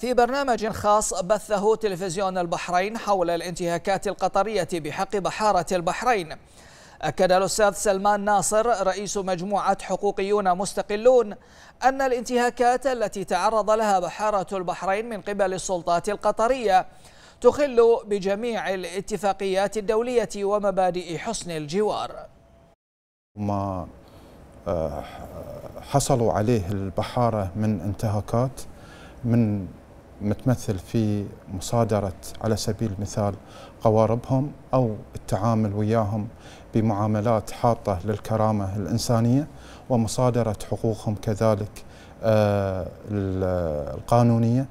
في برنامج خاص بثه تلفزيون البحرين حول الانتهاكات القطرية بحق بحارة البحرين أكد الأستاذ سلمان ناصر رئيس مجموعة حقوقيون مستقلون أن الانتهاكات التي تعرض لها بحارة البحرين من قبل السلطات القطرية تخل بجميع الاتفاقيات الدولية ومبادئ حسن الجوار ما آه، حصلوا عليه البحارة من انتهاكات من متمثل في مصادرة على سبيل المثال قواربهم أو التعامل وياهم بمعاملات حاطة للكرامة الإنسانية ومصادرة حقوقهم كذلك آه، القانونية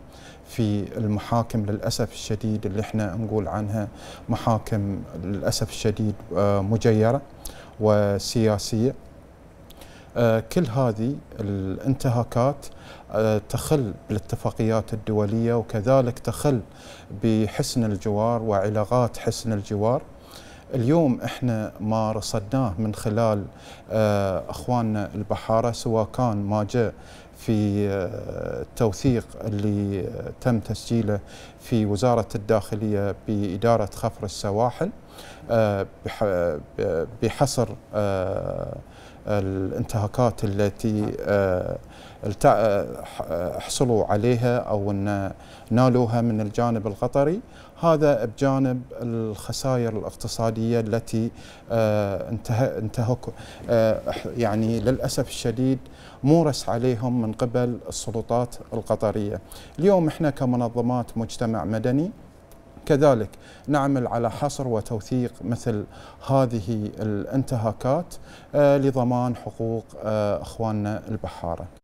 في المحاكم للأسف الشديد اللي احنا نقول عنها محاكم للأسف الشديد آه، مجيرة وسياسية آه، كل هذه الانتهاكات آه، تخل بالاتفاقيات الدولية وكذلك تخل بحسن الجوار وعلاقات حسن الجوار اليوم احنا ما رصدناه من خلال آه، اخواننا البحاره سواء كان ما جاء في التوثيق آه، اللي آه، تم تسجيله في وزارة الداخلية بإدارة خفر السواحل آه، بحصر الانتهاكات التي حصلوا عليها أو أن نالوها من الجانب القطري هذا بجانب الخسائر الاقتصادية التي انتهك يعني للأسف الشديد مورس عليهم من من قبل السلطات القطرية اليوم احنا كمنظمات مجتمع مدني كذلك نعمل على حصر وتوثيق مثل هذه الانتهاكات آه، لضمان حقوق آه، اخواننا البحاره